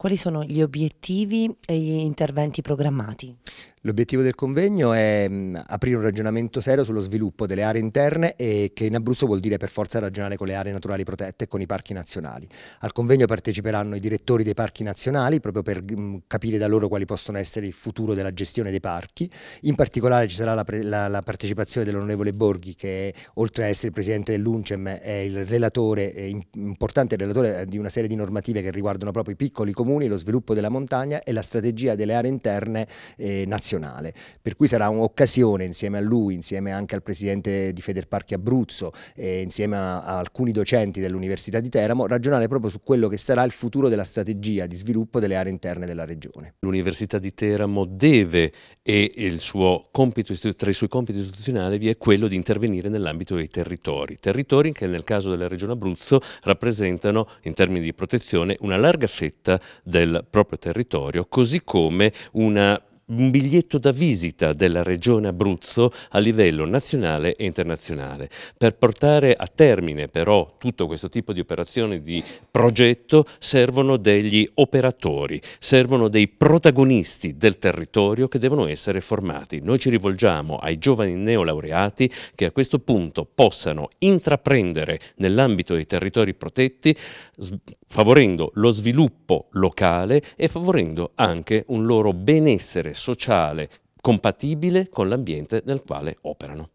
quali sono gli obiettivi e gli interventi programmati? L'obiettivo del convegno è mm, aprire un ragionamento serio sullo sviluppo delle aree interne e che in Abruzzo vuol dire per forza ragionare con le aree naturali protette e con i parchi nazionali. Al convegno parteciperanno i direttori dei parchi nazionali proprio per mm, capire da loro quali possono essere il futuro della gestione dei parchi. In particolare ci sarà la, la, la partecipazione dell'onorevole Borghi che oltre a essere il presidente dell'UNCEM è il relatore, è importante relatore eh, di una serie di normative che riguardano proprio i piccoli comuni, lo sviluppo della montagna e la strategia delle aree interne eh, nazionali nazionale, per cui sarà un'occasione insieme a lui, insieme anche al presidente di Federparchi Abruzzo e insieme a, a alcuni docenti dell'Università di Teramo ragionare proprio su quello che sarà il futuro della strategia di sviluppo delle aree interne della regione. L'Università di Teramo deve e compito, tra i suoi compiti istituzionali vi è quello di intervenire nell'ambito dei territori, territori che nel caso della regione Abruzzo rappresentano in termini di protezione una larga fetta del proprio territorio, così come una un biglietto da visita della Regione Abruzzo a livello nazionale e internazionale. Per portare a termine però tutto questo tipo di operazioni di progetto servono degli operatori, servono dei protagonisti del territorio che devono essere formati. Noi ci rivolgiamo ai giovani neolaureati che a questo punto possano intraprendere nell'ambito dei territori protetti favorendo lo sviluppo locale e favorendo anche un loro benessere sociale compatibile con l'ambiente nel quale operano.